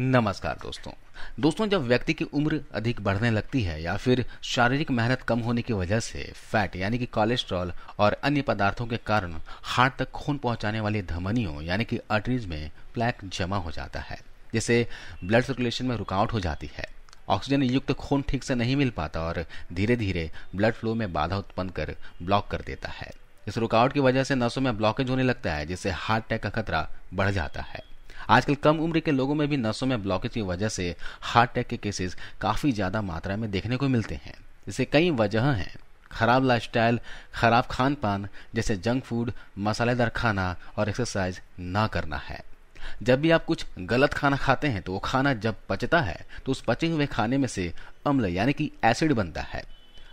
नमस्कार दोस्तों दोस्तों जब व्यक्ति की उम्र अधिक बढ़ने लगती है या फिर शारीरिक मेहनत कम होने की वजह से फैट यानी कि कोलेस्ट्रॉल और अन्य पदार्थों के कारण हार्ट तक खून पहुंचाने वाली धमनियों यानी कि अर्टरीज में प्लैक जमा हो जाता है जिससे ब्लड सर्कुलेशन में रुकावट हो जाती है ऑक्सीजन युक्त खून ठीक से नहीं मिल पाता और धीरे धीरे ब्लड फ्लो में बाधा उत्पन्न कर ब्लॉक कर देता है इस रुकावट की वजह से नसों में ब्लॉकेज होने लगता है जिससे हार्ट अटैक का खतरा बढ़ जाता है आजकल कम उम्र के लोगों में भी नसों में ब्लॉकेज की वजह से हार्ट अटैक के केसेस काफ़ी ज़्यादा मात्रा में देखने को मिलते हैं इसे कई वजह हैं खराब लाइफस्टाइल, खराब खान पान जैसे जंक फूड मसालेदार खाना और एक्सरसाइज ना करना है जब भी आप कुछ गलत खाना खाते हैं तो वो खाना जब पचता है तो उस पचे हुए खाने में से अम्ल यानी कि एसिड बनता है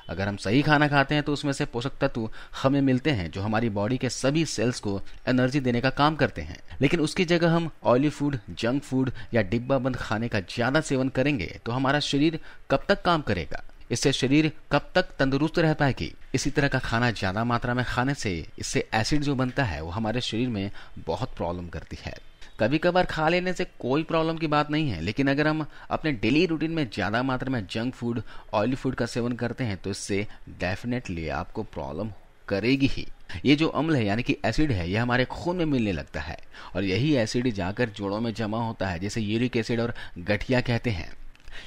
अगर हम सही खाना खाते हैं तो उसमें से पोषक तत्व हमें मिलते हैं जो हमारी बॉडी के सभी सेल्स को एनर्जी देने का काम करते हैं लेकिन उसकी जगह हम ऑयली फूड जंक फूड या डिब्बा बंद खाने का ज्यादा सेवन करेंगे तो हमारा शरीर कब तक काम करेगा इससे शरीर कब तक तंदुरुस्त रह पाएगी इसी तरह का खाना ज्यादा मात्रा में खाने से इससे एसिड जो बनता है वो हमारे शरीर में बहुत प्रॉब्लम करती है कभी कभार खा लेने से कोई प्रॉब्लम की बात नहीं है लेकिन अगर हम अपने डेली रूटीन में ज़्यादा मात्रा में जंक फूड ऑयली फूड का सेवन करते हैं तो इससे डेफिनेटली आपको प्रॉब्लम करेगी ही ये जो अम्ल है यानी कि एसिड है ये हमारे खून में मिलने लगता है और यही एसिड जाकर जोड़ों में जमा होता है जैसे यूरिक एसिड और गठिया कहते हैं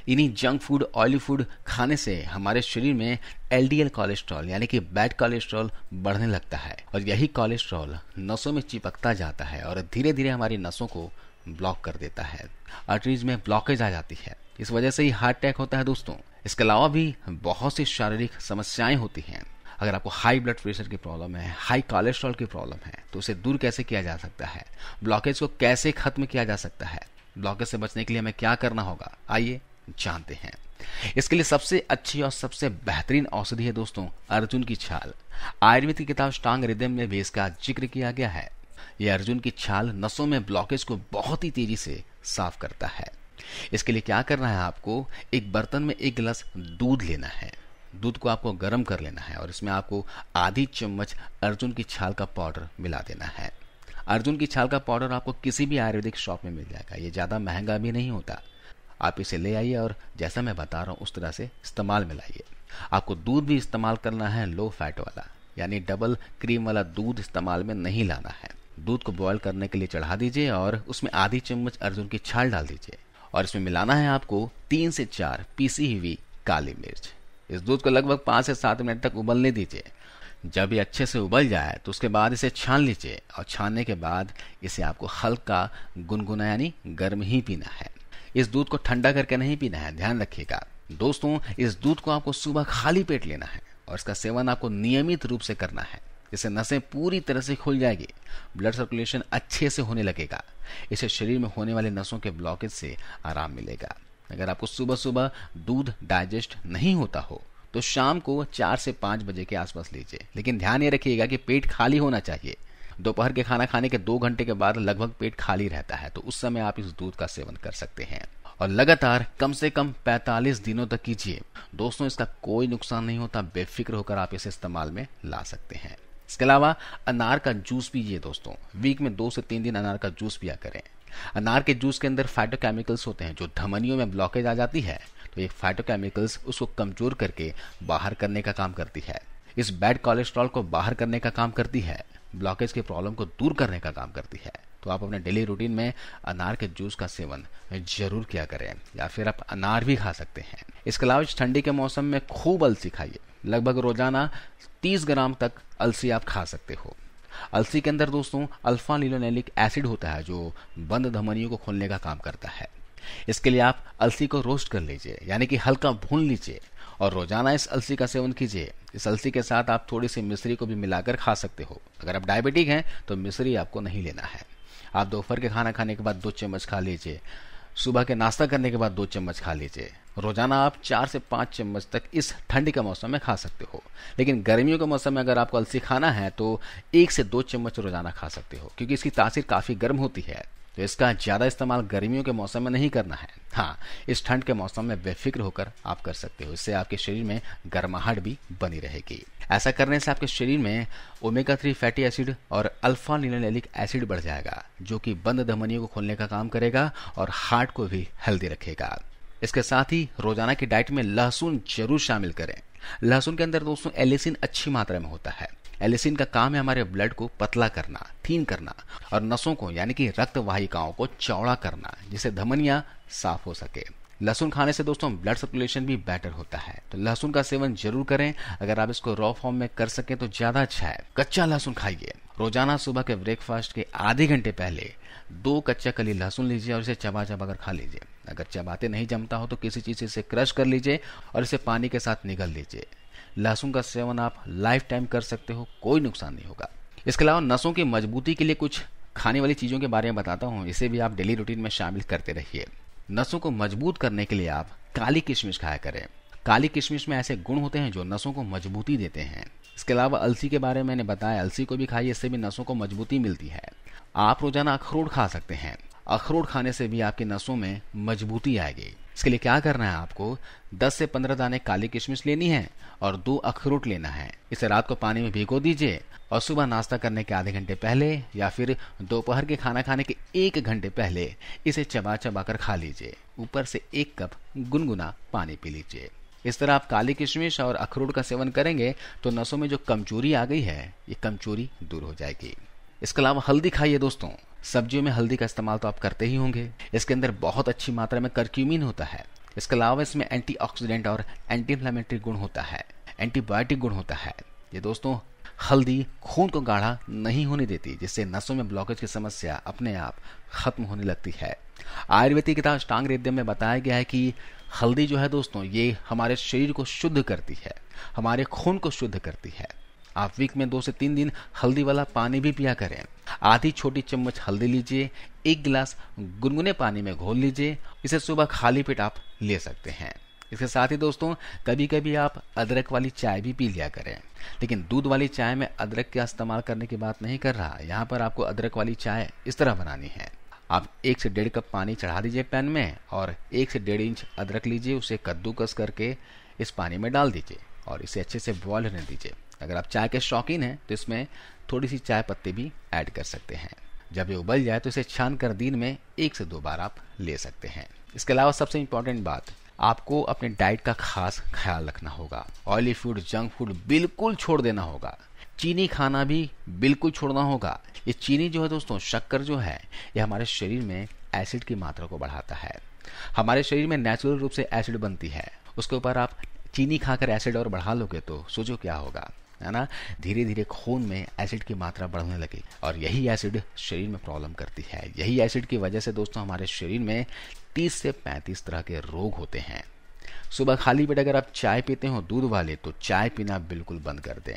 इन्हीं जंक फूड ऑयली फूड खाने से हमारे शरीर में एलडीएल कोलेस्ट्रॉल यानी कि बैड कोलेस्ट्रॉल बढ़ने लगता है और यही कोलेस्ट्रॉल नसों में चिपकता जाता है और धीरे धीरे हमारी नसों को ब्लॉक कर देता है आर्टरीज में ब्लॉकेज आ जाती है इस वजह से ही हार्ट अटैक होता है दोस्तों इसके अलावा भी बहुत सी शारीरिक समस्याएं होती हैं अगर आपको हाई ब्लड प्रेशर की प्रॉब्लम है हाई कोलेस्ट्रॉल की प्रॉब्लम है तो उसे दूर कैसे किया जा सकता है ब्लॉकेज को कैसे खत्म किया जा सकता है ब्लॉकेज से बचने के लिए हमें क्या करना होगा आइए जानते हैं इसके लिए सबसे अच्छी और सबसे बेहतरीन औषधि है दोस्तों अर्जुन की छाल आयुर्वेद की किताब स्टांग रिदम में भी इसका जिक्र किया गया है यह अर्जुन की छाल नसों में ब्लॉकेज को बहुत ही तेजी से साफ करता है इसके लिए क्या करना है आपको एक बर्तन में एक गिलास दूध लेना है दूध को आपको गर्म कर लेना है और इसमें आपको आधी चम्मच अर्जुन की छाल का पाउडर मिला देना है अर्जुन की छाल का पाउडर आपको किसी भी आयुर्वेदिक शॉप में मिल जाएगा ये ज़्यादा महंगा भी नहीं होता आप इसे ले आइए और जैसा मैं बता रहा हूँ उस तरह से इस्तेमाल में लाइए आपको दूध भी इस्तेमाल करना है लो फैट वाला यानी डबल क्रीम वाला दूध इस्तेमाल में नहीं लाना है दूध को बॉयल करने के लिए चढ़ा दीजिए और उसमें आधी चम्मच अर्जुन की छाल डाल दीजिए और इसमें मिलाना है आपको तीन से चार पीसी हुई काली मिर्च इस दूध को लगभग पाँच से सात मिनट तक उबलने दीजिए जब ये अच्छे से उबल जाए तो उसके बाद इसे छान लीजिए और छानने के बाद इसे आपको हल्का गुनगुना यानी गर्म ही पीना है इस दूध को ठंडा करके नहीं पीना है ध्यान रखिएगा दोस्तों इस दूध को आपको सुबह खाली पेट लेना है और इसका सेवन आपको नियमित रूप से करना है इससे नसें पूरी तरह से खुल जाएगी ब्लड सर्कुलेशन अच्छे से होने लगेगा इसे शरीर में होने वाले नसों के ब्लॉकेज से आराम मिलेगा अगर आपको सुबह सुबह दूध डाइजेस्ट नहीं होता हो तो शाम को चार से पांच बजे के आसपास लीजिए लेकिन ध्यान ये रखिएगा कि पेट खाली होना चाहिए दोपहर के खाना खाने के दो घंटे के बाद लगभग पेट खाली रहता है तो उस समय आप इस दूध का सेवन कर सकते हैं और लगातार कम से कम 45 दिनों तक कीजिए दोस्तों इसका कोई नुकसान नहीं होता बेफिक्र होकर आप इसे इस्तेमाल में ला सकते हैं इसके अलावा अनार का जूस पीजिए दोस्तों वीक में दो से तीन दिन अनार का जूस पिया करें अनार के जूस के अंदर फाइटोकेमिकल्स होते हैं जो धमनियों में ब्लॉकेज आ जाती है तो ये फाइटोकेमिकल्स उसको कमजोर करके बाहर करने का काम करती है इस बैड कोलेस्ट्रॉल को बाहर करने का काम करती है ब्लॉकेज के प्रॉब्लम को दूर करने का काम करती है तो आप अपने डेली रूटीन में अनार के जूस का सेवन जरूर किया करें या फिर आप अनार भी खा सकते हैं इसके अलावा ठंडी के मौसम में खूब अलसी खाइए लगभग रोजाना 30 ग्राम तक अलसी आप खा सकते हो अलसी के अंदर दोस्तों अल्फा लिलोनेलिक एसिड होता है जो बंद धमनियों को खोलने का काम करता है इसके लिए आप अलसी को रोस्ट कर लीजिए यानी कि हल्का भून लीजिए और रोजाना इस अलसी का सेवन कीजिए इस अलसी के साथ आप थोड़ी सी मिश्री को भी मिलाकर खा सकते हो अगर आप डायबिटिक हैं तो मिश्री आपको नहीं लेना है आप दोपहर के खाना खाने के बाद दो चम्मच खा लीजिए सुबह के नाश्ता करने के बाद दो चम्मच खा लीजिए रोजाना आप चार से पाँच चम्मच तक इस ठंड के मौसम में खा सकते हो लेकिन गर्मियों के मौसम में अगर आपको अलसी खाना है तो एक से दो चम्मच रोजाना खा सकते हो क्योंकि इसकी तासीर काफ़ी गर्म होती है तो इसका ज़्यादा इस्तेमाल गर्मियों के मौसम में नहीं करना है हाँ इस ठंड के मौसम में बेफिक्र होकर आप कर सकते हो इससे आपके शरीर में गर्माहट भी बनी रहेगी ऐसा करने से आपके शरीर में ओमेगा थ्री फैटी एसिड और अल्फा लिनोलिक एसिड बढ़ जाएगा जो कि बंद धमनियों को खोलने का काम करेगा और हार्ट को भी हेल्दी रखेगा इसके साथ ही रोजाना की डाइट में लहसुन जरूर शामिल करें लहसुन के अंदर दोस्तों एलिसिन अच्छी मात्रा में होता है एलिसिन का काम है हमारे ब्लड को पतला करना थीन करना और नसों को यानी कि रक्त वाहिकाओं को चौड़ा करना जिससे धमनिया साफ हो सके लहसुन खाने से दोस्तों ब्लड सर्कुलेशन भी बेटर होता है तो लहसुन का सेवन जरूर करें अगर आप इसको रॉ फॉर्म में कर सकें तो ज्यादा अच्छा है कच्चा लहसुन खाइए रोजाना सुबह के ब्रेकफास्ट के आधे घंटे पहले दो कच्चा कली लहसुन लीजिए और इसे चबा चबा कर खा लीजिए अगर चबाते नहीं जमता हो तो किसी चीज से इसे क्रश कर लीजिए और इसे पानी के साथ निगल लीजिए लहसुन का सेवन आप लाइफ टाइम कर सकते हो कोई नुकसान नहीं होगा इसके अलावा नसों की मजबूती के लिए कुछ खाने वाली चीज़ों के बारे में बताता हूँ इसे भी आप डेली रूटीन में शामिल करते रहिए नसों को मजबूत करने के लिए आप काली किशमिश खाया करें काली किशमिश में ऐसे गुण होते हैं जो नसों को मजबूती देते हैं इसके अलावा अलसी के बारे में मैंने बताया अलसी को भी खाइए इससे भी नसों को मजबूती मिलती है आप रोजाना अखरोट खा सकते हैं अखरोट खाने से भी आपकी नसों में मजबूती आएगी इसके लिए क्या करना है आपको 10 से 15 दाने काली किशमिश लेनी है और दो अखरोट लेना है इसे रात को पानी में भिगो दीजिए और सुबह नाश्ता करने के आधे घंटे पहले या फिर दोपहर के खाना खाने के एक घंटे पहले इसे चबा चबा कर खा लीजिए ऊपर से एक कप गुनगुना पानी पी लीजिए इस तरह आप काली किशमिश और अखरोट का सेवन करेंगे तो नसों में जो कमजोरी आ गई है ये कमजोरी दूर हो जाएगी इसके अलावा हल्दी खाइए दोस्तों सब्जियों में हल्दी का इस्तेमाल तो आप करते ही होंगे इसके अंदर बहुत अच्छी मात्रा में करक्यूमिन होता है इसके अलावा इसमें एंटीऑक्सीडेंट और एंटी इन्फ्लामेटरी गुण होता है एंटीबायोटिक गुण होता है ये दोस्तों हल्दी खून को गाढ़ा नहीं होने देती जिससे नसों में ब्लॉकेज की समस्या अपने आप खत्म होने लगती है आयुर्वेदिक किताब स्टांग रेद्य में बताया गया है कि हल्दी जो है दोस्तों ये हमारे शरीर को शुद्ध करती है हमारे खून को शुद्ध करती है आप वीक में दो से तीन दिन हल्दी वाला पानी भी पिया करें आधी छोटी चम्मच हल्दी लीजिए एक गिलास गुनगुने पानी में घोल लीजिए इसे सुबह खाली पेट आप ले सकते हैं इसके साथ ही दोस्तों कभी कभी आप अदरक वाली चाय भी पी लिया करें लेकिन दूध वाली चाय में अदरक का इस्तेमाल करने की बात नहीं कर रहा यहाँ पर आपको अदरक वाली चाय इस तरह बनानी है आप एक से डेढ़ कप पानी चढ़ा दीजिए पैन में और एक से डेढ़ इंच अदरक लीजिए उसे कद्दूकस करके इस पानी में डाल दीजिए और इसे अच्छे से बॉयल होने दीजिए अगर आप चाय के शौकीन हैं तो इसमें थोड़ी सी चाय पत्ती भी ऐड कर सकते हैं जब ये उबल जाए तो इसे छान कर दिन में एक से दो बार आप ले सकते हैं इसके अलावा सबसे इम्पोर्टेंट बात आपको अपने डाइट का खास ख्याल रखना होगा ऑयली फूड जंक फूड बिल्कुल छोड़ देना होगा चीनी खाना भी बिल्कुल छोड़ना होगा ये चीनी जो है दोस्तों शक्कर जो है ये हमारे शरीर में एसिड की मात्रा को बढ़ाता है हमारे शरीर में नेचुरल रूप से एसिड बनती है उसके ऊपर आप चीनी खाकर एसिड और बढ़ा लोगे तो सोचो क्या होगा है ना धीरे धीरे खून में एसिड की मात्रा बढ़ने लगी और यही एसिड शरीर में प्रॉब्लम करती है यही एसिड की वजह से दोस्तों हमारे शरीर में 30 से 35 तरह के रोग होते हैं सुबह खाली पेट अगर आप चाय पीते हो दूध वाले तो चाय पीना बिल्कुल बंद कर दें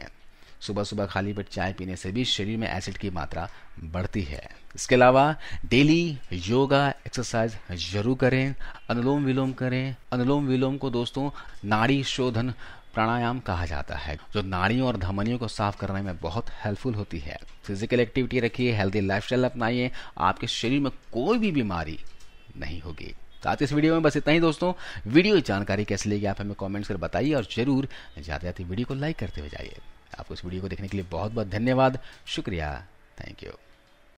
सुबह सुबह खाली पेट चाय पीने से भी शरीर में एसिड की मात्रा बढ़ती है इसके अलावा डेली योगा एक्सरसाइज जरूर करें अनुलोम विलोम करें अनुलोम विलोम को दोस्तों नाड़ी शोधन प्राणायाम कहा जाता है जो नाड़ियों और धमनियों को साफ करने में बहुत हेल्पफुल होती है फिजिकल एक्टिविटी रखिए हेल्दी लाइफस्टाइल अपनाइए आपके शरीर में कोई भी बीमारी नहीं होगी साथ तो इस वीडियो में बस इतना ही दोस्तों वीडियो की जानकारी कैसे लेगी आप हमें कमेंट्स कर बताइए और जरूर जाते जाते वीडियो को लाइक करते हुए जाइए आपको इस वीडियो को देखने के लिए बहुत बहुत धन्यवाद शुक्रिया थैंक यू